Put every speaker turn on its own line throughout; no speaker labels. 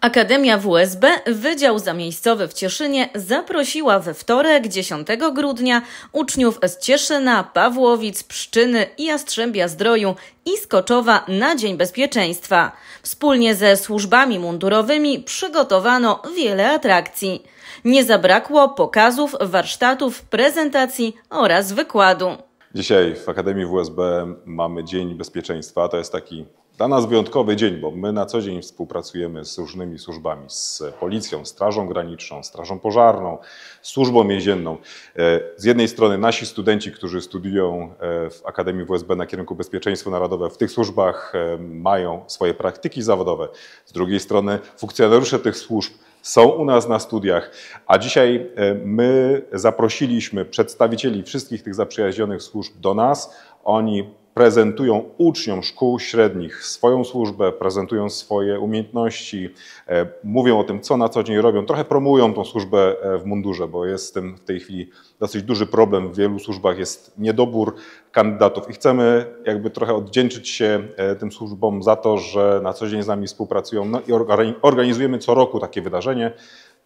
Akademia WSB, Wydział Zamiejscowy w Cieszynie, zaprosiła we wtorek 10 grudnia uczniów z Cieszyna, Pawłowic, Pszczyny i Jastrzębia Zdroju i Skoczowa na Dzień Bezpieczeństwa. Wspólnie ze służbami mundurowymi przygotowano wiele atrakcji. Nie zabrakło pokazów, warsztatów, prezentacji oraz wykładu.
Dzisiaj w Akademii WSB mamy Dzień Bezpieczeństwa. To jest taki dla nas wyjątkowy dzień, bo my na co dzień współpracujemy z różnymi służbami, z policją, strażą graniczną, strażą pożarną, służbą więzienną. E, z jednej strony nasi studenci, którzy studiują e, w Akademii WSB na kierunku bezpieczeństwo narodowe, w tych służbach e, mają swoje praktyki zawodowe. Z drugiej strony funkcjonariusze tych służb są u nas na studiach, a dzisiaj my zaprosiliśmy przedstawicieli wszystkich tych zaprzyjaźnionych służb do nas. Oni prezentują uczniom szkół średnich swoją służbę, prezentują swoje umiejętności, e, mówią o tym, co na co dzień robią, trochę promują tą służbę e, w mundurze, bo jest z tym w tej chwili dosyć duży problem. W wielu służbach jest niedobór kandydatów i chcemy jakby trochę oddzięczyć się e, tym służbom za to, że na co dzień z nami współpracują no i organizujemy co roku takie wydarzenie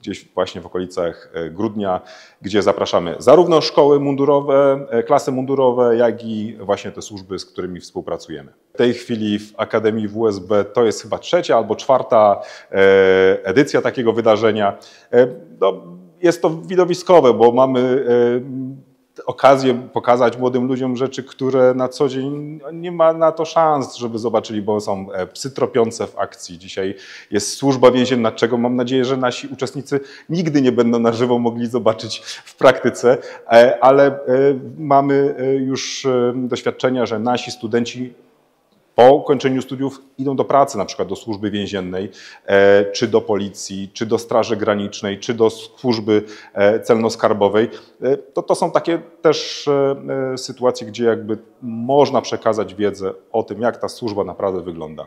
gdzieś właśnie w okolicach e, grudnia, gdzie zapraszamy zarówno szkoły mundurowe, e, klasy mundurowe, jak i właśnie te służby, z którymi współpracujemy. W tej chwili w Akademii WSB to jest chyba trzecia albo czwarta e, edycja takiego wydarzenia. No, jest to widowiskowe, bo mamy okazję pokazać młodym ludziom rzeczy, które na co dzień nie ma na to szans, żeby zobaczyli, bo są e, psy tropiące w akcji. Dzisiaj jest służba więzienna, czego mam nadzieję, że nasi uczestnicy nigdy nie będą na żywo mogli zobaczyć w praktyce, e, ale e, mamy już doświadczenia, że nasi studenci po ukończeniu studiów idą do pracy, na przykład do służby więziennej, e, czy do policji, czy do straży granicznej, czy do służby e, celno-skarbowej. E, to, to są takie też sytuacje, gdzie jakby można przekazać wiedzę o tym, jak ta służba naprawdę wygląda.